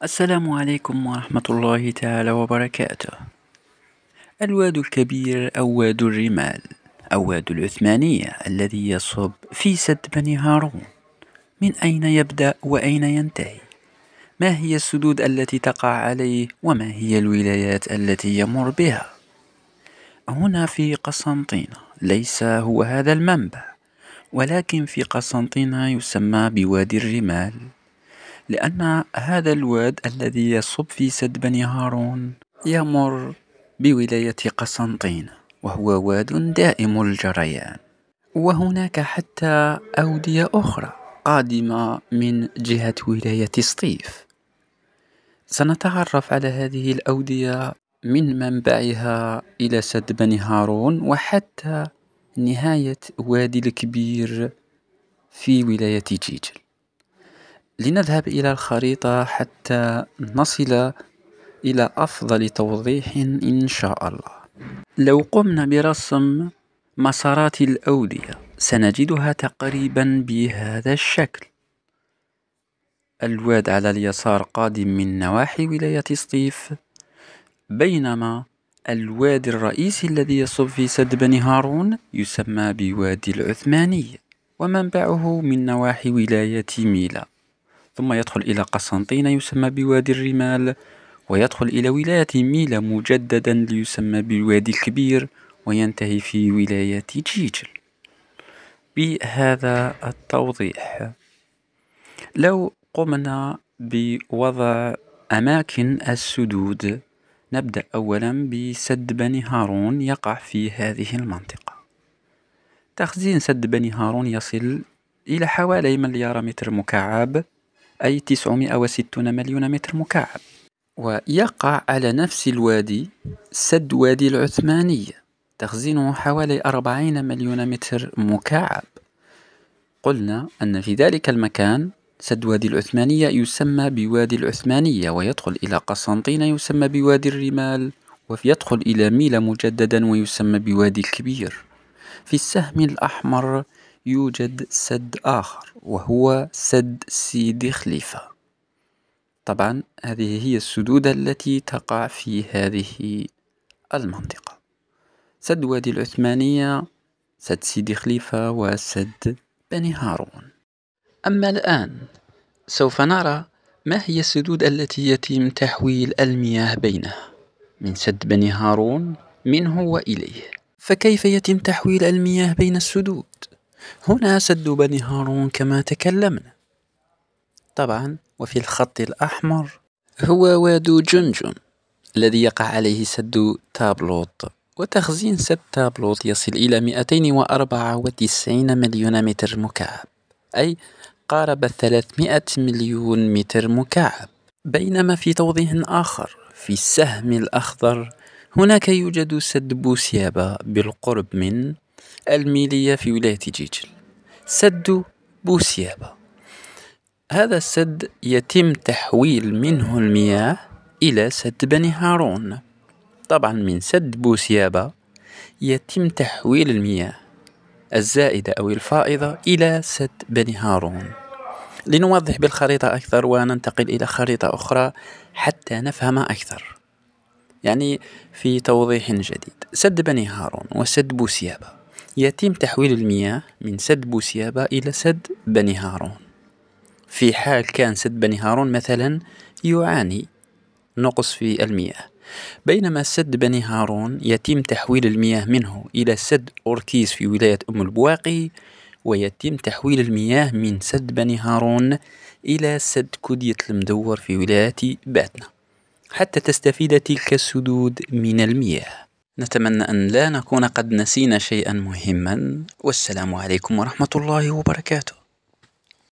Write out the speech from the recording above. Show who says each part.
Speaker 1: السلام عليكم ورحمة الله تعالى وبركاته الواد الكبير أو واد الرمال أو واد العثمانية الذي يصب في سد بني هارون من أين يبدأ وأين ينتهي ما هي السدود التي تقع عليه وما هي الولايات التي يمر بها هنا في قسنطينة ليس هو هذا المنبع ولكن في قسنطينة يسمى بوادي الرمال لأن هذا الواد الذي يصب في سد بني هارون يمر بولاية قسنطين وهو واد دائم الجريان وهناك حتى أودية أخرى قادمة من جهة ولاية سطيف سنتعرف على هذه الأودية من منبعها إلى سد بني هارون وحتى نهاية وادي الكبير في ولاية جيجل لنذهب إلى الخريطة حتى نصل إلى أفضل توضيح إن شاء الله لو قمنا برسم مسارات الأودية سنجدها تقريبا بهذا الشكل الواد على اليسار قادم من نواحي ولاية سطيف بينما الواد الرئيسي الذي يصب في سد بني هارون يسمى بوادي العثماني ومنبعه من نواحي ولاية ميلا ثم يدخل إلى قسنطينة يسمى بوادي الرمال ويدخل إلى ولاية ميلا مجددا ليسمى بالوادي الكبير وينتهي في ولاية جيجل بهذا التوضيح لو قمنا بوضع أماكن السدود نبدأ أولا بسد بني هارون يقع في هذه المنطقة تخزين سد بني هارون يصل إلى حوالي مليار متر مكعب أي 960 مليون متر مكعب ويقع على نفس الوادي سد وادي العثمانية تخزينه حوالي 40 مليون متر مكعب قلنا أن في ذلك المكان سد وادي العثمانية يسمى بوادي العثمانية ويدخل إلى قسنطينة يسمى بوادي الرمال ويدخل إلى ميلا مجددا ويسمى بوادي الكبير في السهم الأحمر يوجد سد آخر وهو سد سيدي خليفة طبعا هذه هي السدود التي تقع في هذه المنطقة سد وادي العثمانية سد سيدي خليفة وسد بني هارون أما الآن سوف نرى ما هي السدود التي يتم تحويل المياه بينها من سد بني هارون منه وإليه فكيف يتم تحويل المياه بين السدود هنا سد بني هارون كما تكلمنا طبعا وفي الخط الأحمر هو واد جنجن الذي يقع عليه سد تابلوت وتخزين سد تابلوت يصل إلى 294 مليون متر مكعب أي قارب 300 مليون متر مكعب بينما في توضيح آخر في السهم الأخضر هناك يوجد سد بوسيابا بالقرب من الميلية في ولاية جيجل سد بوسيابة هذا السد يتم تحويل منه المياه إلى سد بني هارون طبعا من سد بوسيابة يتم تحويل المياه الزائدة أو الفائضة إلى سد بني هارون لنوضح بالخريطة أكثر وننتقل إلى خريطة أخرى حتى نفهم أكثر يعني في توضيح جديد سد بني هارون وسد بوسيابة يتم تحويل المياه من سد بوسيابة إلى سد بني هارون في حال كان سد بني هارون مثلا يعاني نقص في المياه بينما سد بني هارون يتم تحويل المياه منه إلى سد أوركيز في ولاية أم البواقي ويتم تحويل المياه من سد بني هارون إلى سد كدية المدور في ولاية باتنا حتى تستفيد تلك السدود من المياه نتمنى أن لا نكون قد نسينا شيئا مهما والسلام عليكم ورحمة الله وبركاته